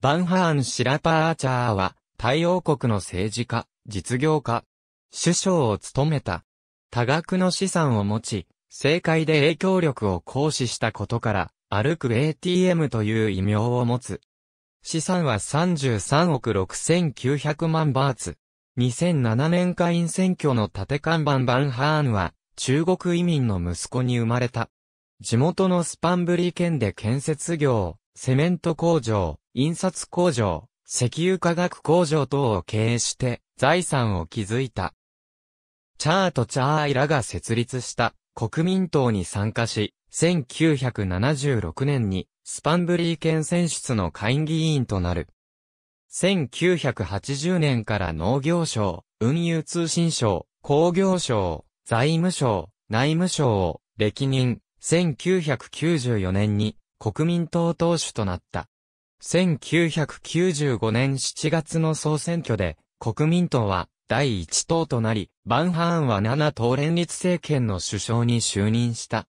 バンハーン・シラパー・アーチャーは、タイ王国の政治家、実業家、首相を務めた。多額の資産を持ち、政界で影響力を行使したことから、歩く ATM という異名を持つ。資産は33億6900万バーツ。2007年下院選挙の縦看板バンハーンは、中国移民の息子に生まれた。地元のスパンブリ県で建設業、セメント工場、印刷工場、石油化学工場等を経営して財産を築いた。チャーとチャーイらが設立した国民党に参加し、1976年にスパンブリー県選出の会議員となる。1980年から農業省、運輸通信省、工業省、財務省、内務省を歴任、1994年に国民党党首となった。1995年7月の総選挙で、国民党は第一党となり、バンハーンは7党連立政権の首相に就任した。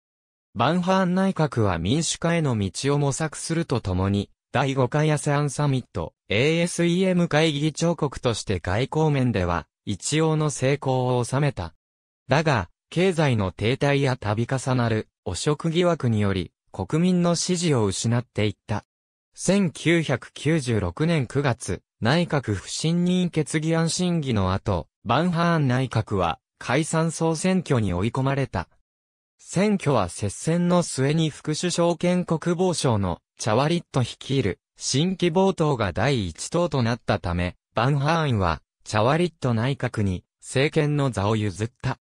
バンハーン内閣は民主化への道を模索するとともに、第5回アセアンサミット、ASEM 会議長国として外交面では、一応の成功を収めた。だが、経済の停滞や度重なる汚職疑惑により、国民の支持を失っていった。1996年9月、内閣不信任決議案審議の後、バンハーン内閣は解散総選挙に追い込まれた。選挙は接戦の末に副首相兼国防省のチャワリット率いる新規冒頭が第一党となったため、バンハーンはチャワリット内閣に政権の座を譲った。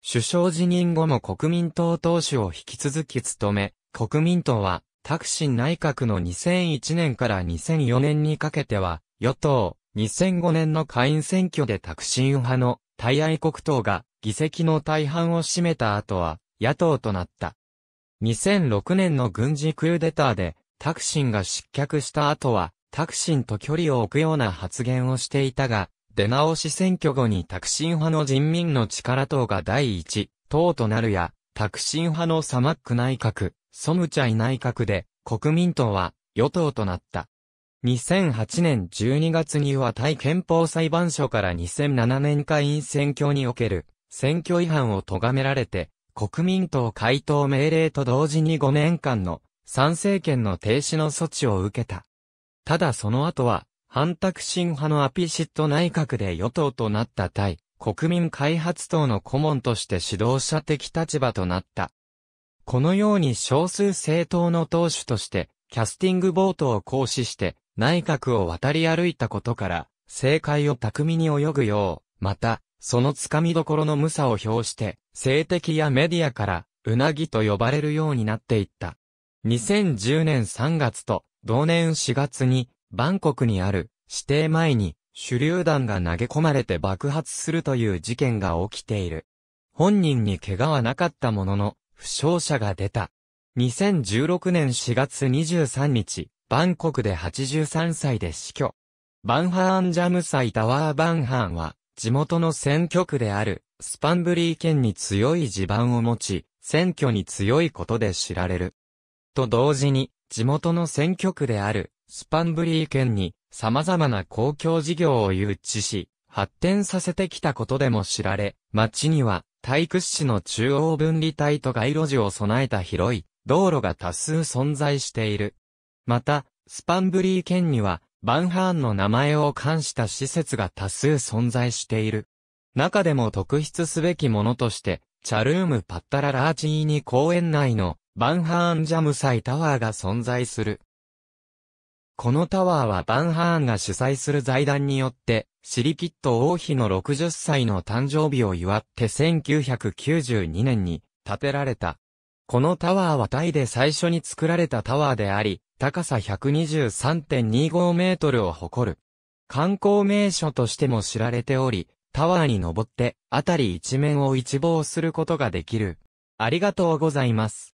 首相辞任後も国民党党首を引き続き務め、国民党はタクシン内閣の2001年から2004年にかけては、与党、2005年の下院選挙でタクシン派の対愛国党が議席の大半を占めた後は、野党となった。2006年の軍事クーデターで、タクシンが失脚した後は、タクシンと距離を置くような発言をしていたが、出直し選挙後にタクシン派の人民の力党が第一党となるや、タクシン派のサマック内閣、ソムチャイ内閣で国民党は与党となった。2008年12月にはタイ憲法裁判所から2007年会員選挙における選挙違反を咎められて国民党回答命令と同時に5年間の参政権の停止の措置を受けた。ただその後は反託新派のアピシット内閣で与党となったタイ国民開発党の顧問として指導者的立場となった。このように少数政党の党首として、キャスティングボートを行使して、内閣を渡り歩いたことから、政界を巧みに泳ぐよう、また、そのつかみどころの無さを表して、政敵やメディアから、うなぎと呼ばれるようになっていった。2010年3月と、同年4月に、バンコクにある、指定前に、手榴弾が投げ込まれて爆発するという事件が起きている。本人に怪我はなかったものの、負傷者が出た。2016年4月23日、バンコクで83歳で死去。バンハーンジャムサイタワーバンハーンは、地元の選挙区である、スパンブリー県に強い地盤を持ち、選挙に強いことで知られる。と同時に、地元の選挙区である、スパンブリー県に、様々な公共事業を誘致し、発展させてきたことでも知られ、町には、体育市の中央分離帯と街路樹を備えた広い道路が多数存在している。また、スパンブリー県には、バンハーンの名前を冠した施設が多数存在している。中でも特筆すべきものとして、チャルームパッタララーチーニ公園内のバンハーンジャムサイタワーが存在する。このタワーはバンハーンが主催する財団によって、シリキット王妃の60歳の誕生日を祝って1992年に建てられた。このタワーはタイで最初に作られたタワーであり、高さ123.25メートルを誇る。観光名所としても知られており、タワーに登って、あたり一面を一望することができる。ありがとうございます。